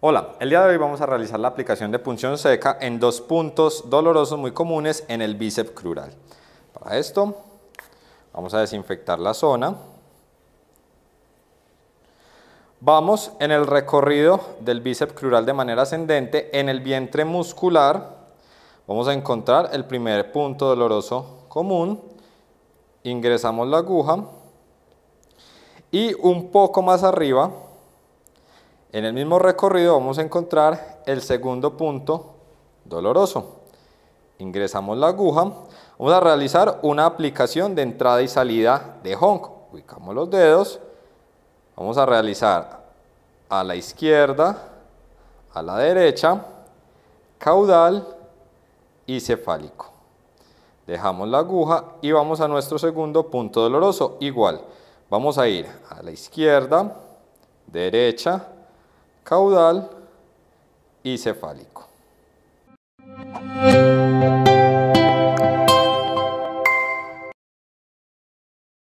Hola, el día de hoy vamos a realizar la aplicación de punción seca en dos puntos dolorosos muy comunes en el bíceps crural. Para esto vamos a desinfectar la zona. Vamos en el recorrido del bíceps crural de manera ascendente en el vientre muscular. Vamos a encontrar el primer punto doloroso común. Ingresamos la aguja y un poco más arriba, en el mismo recorrido vamos a encontrar el segundo punto doloroso. Ingresamos la aguja. Vamos a realizar una aplicación de entrada y salida de Hong. Ubicamos los dedos. Vamos a realizar a la izquierda, a la derecha, caudal y cefálico. Dejamos la aguja y vamos a nuestro segundo punto doloroso. Igual. Vamos a ir a la izquierda, derecha, caudal y cefálico.